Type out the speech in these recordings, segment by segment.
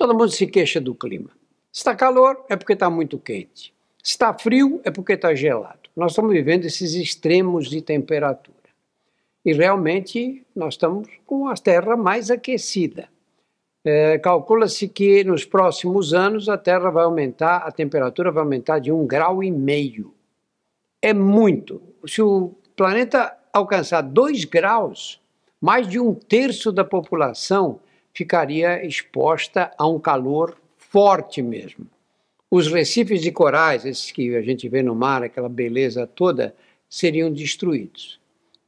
Todo mundo se queixa do clima. Se está calor, é porque está muito quente. Se está frio, é porque está gelado. Nós estamos vivendo esses extremos de temperatura. E realmente nós estamos com a Terra mais aquecida. É, Calcula-se que nos próximos anos a Terra vai aumentar, a temperatura vai aumentar de um grau e meio. É muito. Se o planeta alcançar dois graus, mais de um terço da população ficaria exposta a um calor forte mesmo. Os recifes de corais, esses que a gente vê no mar, aquela beleza toda, seriam destruídos.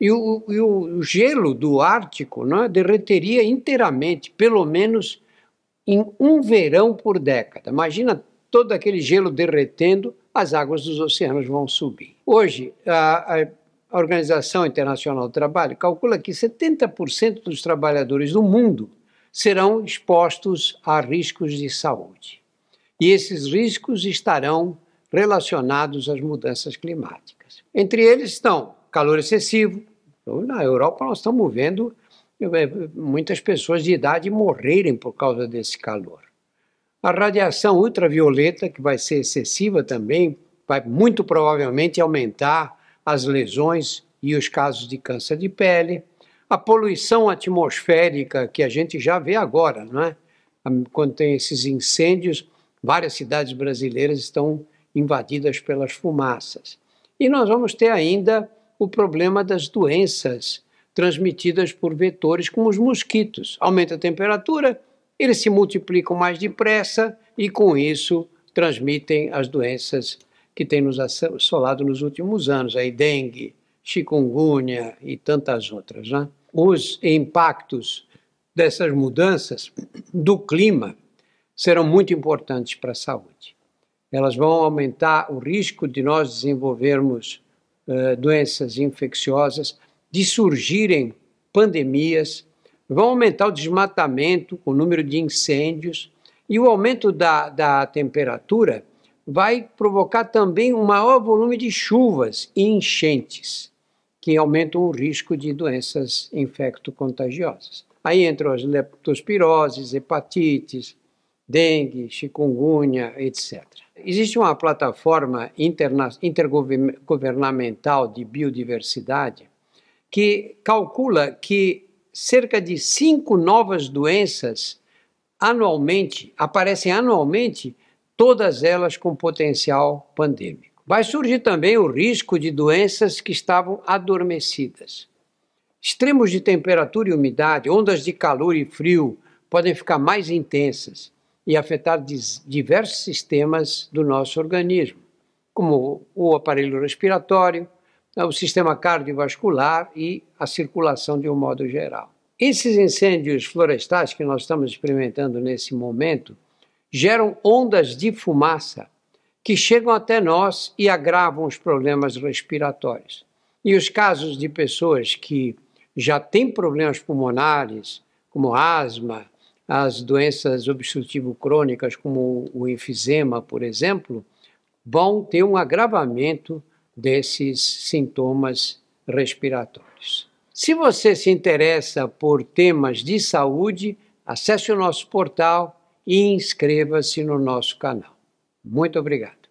E o, e o gelo do Ártico né, derreteria inteiramente, pelo menos em um verão por década. Imagina todo aquele gelo derretendo, as águas dos oceanos vão subir. Hoje, a, a a Organização Internacional do Trabalho calcula que 70% dos trabalhadores do mundo serão expostos a riscos de saúde. E esses riscos estarão relacionados às mudanças climáticas. Entre eles estão calor excessivo. Então, na Europa, nós estamos vendo eh, muitas pessoas de idade morrerem por causa desse calor. A radiação ultravioleta, que vai ser excessiva também, vai muito provavelmente aumentar as lesões e os casos de câncer de pele a poluição atmosférica que a gente já vê agora, não é? Quando tem esses incêndios, várias cidades brasileiras estão invadidas pelas fumaças. E nós vamos ter ainda o problema das doenças transmitidas por vetores como os mosquitos. Aumenta a temperatura, eles se multiplicam mais depressa e com isso transmitem as doenças que têm nos assolado nos últimos anos, aí dengue, chikungunya e tantas outras, é? os impactos dessas mudanças do clima serão muito importantes para a saúde. Elas vão aumentar o risco de nós desenvolvermos uh, doenças infecciosas, de surgirem pandemias, vão aumentar o desmatamento, o número de incêndios e o aumento da, da temperatura vai provocar também um maior volume de chuvas e enchentes que aumentam o risco de doenças infecto-contagiosas. Aí entram as leptospiroses, hepatites, dengue, chikungunya, etc. Existe uma plataforma intergovernamental de biodiversidade que calcula que cerca de cinco novas doenças anualmente aparecem anualmente, todas elas com potencial pandêmico. Vai surgir também o risco de doenças que estavam adormecidas. Extremos de temperatura e umidade, ondas de calor e frio podem ficar mais intensas e afetar diversos sistemas do nosso organismo, como o aparelho respiratório, o sistema cardiovascular e a circulação de um modo geral. Esses incêndios florestais que nós estamos experimentando nesse momento geram ondas de fumaça que chegam até nós e agravam os problemas respiratórios. E os casos de pessoas que já têm problemas pulmonares, como asma, as doenças obstrutivo-crônicas, como o enfisema, por exemplo, vão ter um agravamento desses sintomas respiratórios. Se você se interessa por temas de saúde, acesse o nosso portal e inscreva-se no nosso canal. Muito obrigado.